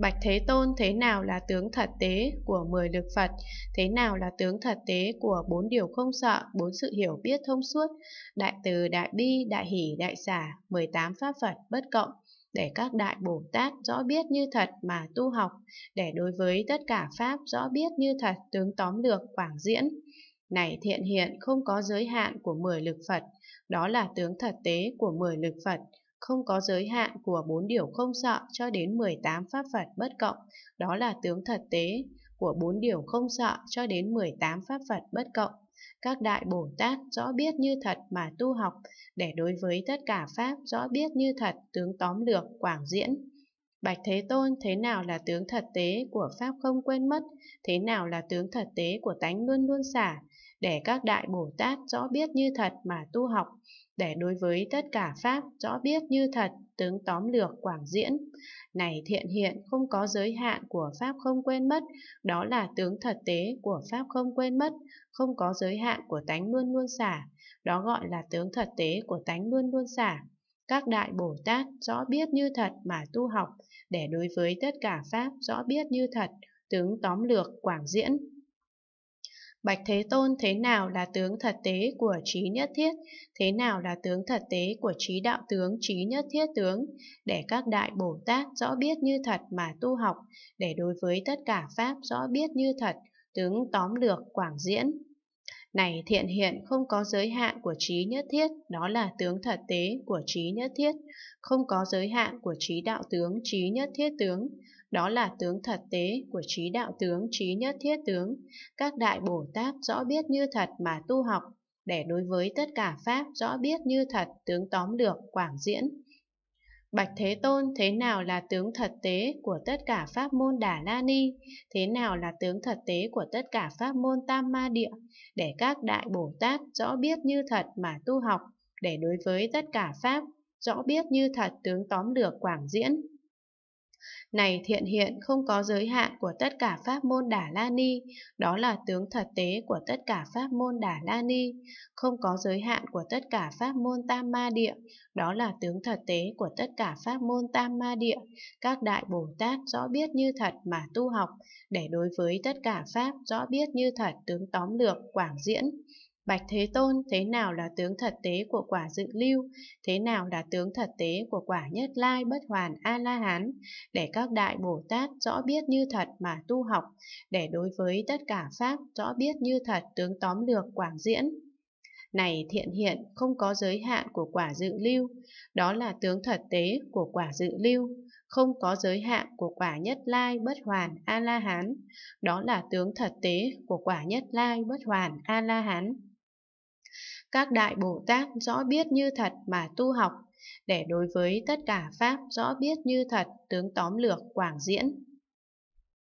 Bạch Thế Tôn thế nào là tướng thật tế của mười lực Phật, thế nào là tướng thật tế của bốn điều không sợ, bốn sự hiểu biết thông suốt, đại từ, đại bi, đại hỷ, đại xả, 18 pháp Phật bất cộng, để các đại Bồ Tát rõ biết như thật mà tu học, để đối với tất cả Pháp rõ biết như thật tướng tóm được quảng diễn. Này thiện hiện không có giới hạn của mười lực Phật, đó là tướng thật tế của mười lực Phật, không có giới hạn của bốn điều không sợ cho đến 18 pháp Phật bất cộng, đó là tướng thật tế của bốn điều không sợ cho đến 18 pháp Phật bất cộng. Các đại Bồ Tát rõ biết như thật mà tu học, để đối với tất cả pháp rõ biết như thật tướng tóm lược quảng diễn. Bạch Thế Tôn, thế nào là tướng thật tế của Pháp không quên mất? Thế nào là tướng thật tế của tánh luôn luôn xả? để các đại Bồ Tát rõ biết như thật mà tu học, để đối với tất cả Pháp rõ biết như thật, tướng tóm lược quảng diễn. Này thiện hiện không có giới hạn của Pháp không quên mất, đó là tướng thật tế của Pháp không quên mất, không có giới hạn của tánh luôn luôn xả, đó gọi là tướng thật tế của tánh luôn luôn xả. Các đại Bồ Tát rõ biết như thật mà tu học, để đối với tất cả Pháp rõ biết như thật, tướng tóm lược quảng diễn. Bạch Thế Tôn thế nào là tướng thật tế của trí nhất thiết, thế nào là tướng thật tế của trí đạo tướng, trí nhất thiết tướng, để các đại Bồ Tát rõ biết như thật mà tu học, để đối với tất cả Pháp rõ biết như thật, tướng tóm lược quảng diễn. Này thiện hiện không có giới hạn của trí nhất thiết, đó là tướng thật tế của trí nhất thiết, không có giới hạn của trí đạo tướng trí nhất thiết tướng, đó là tướng thật tế của trí đạo tướng trí nhất thiết tướng. Các đại Bồ Tát rõ biết như thật mà tu học, để đối với tất cả Pháp rõ biết như thật tướng tóm được quảng diễn, Bạch Thế Tôn thế nào là tướng thật tế của tất cả pháp môn Đà La Ni, thế nào là tướng thật tế của tất cả pháp môn Tam Ma Địa, để các Đại Bồ Tát rõ biết như thật mà tu học, để đối với tất cả Pháp rõ biết như thật tướng tóm lược quảng diễn, này thiện hiện không có giới hạn của tất cả pháp môn Đà La Ni, đó là tướng thật tế của tất cả pháp môn Đà La Ni, không có giới hạn của tất cả pháp môn Tam Ma Địa, đó là tướng thật tế của tất cả pháp môn Tam Ma Địa. Các đại Bồ Tát rõ biết như thật mà tu học, để đối với tất cả pháp rõ biết như thật tướng tóm lược quảng diễn Bạch Thế Tôn thế nào là tướng thật tế của quả dự lưu, thế nào là tướng thật tế của quả nhất lai bất hoàn A-la-hán, để các đại Bồ Tát rõ biết như thật mà tu học, để đối với tất cả Pháp rõ biết như thật tướng tóm lược quảng diễn. Này thiện hiện, không có giới hạn của quả dự lưu, đó là tướng thật tế của quả dự lưu, không có giới hạn của quả nhất lai bất hoàn A-la-hán, đó là tướng thật tế của quả nhất lai bất hoàn A-la-hán. Các đại Bồ Tát rõ biết như thật mà tu học, để đối với tất cả Pháp rõ biết như thật tướng tóm lược quảng diễn.